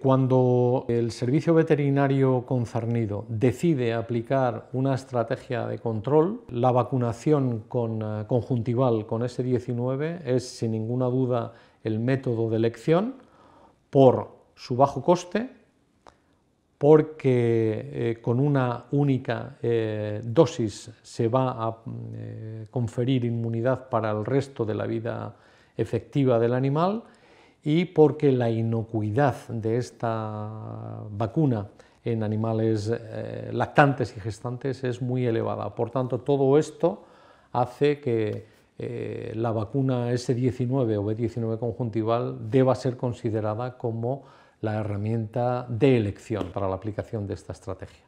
Cuando el servicio veterinario concernido decide aplicar una estrategia de control, la vacunación eh, conjuntival con S19 es sin ninguna duda el método de elección por su bajo coste, porque eh, con una única eh, dosis se va a mm, conferir inmunidad para el resto de la vida efectiva del animal y porque la inocuidad de esta vacuna en animales eh, lactantes y gestantes es muy elevada. Por tanto, todo esto hace que eh, la vacuna S19 o B19 conjuntival deba ser considerada como la herramienta de elección para la aplicación de esta estrategia.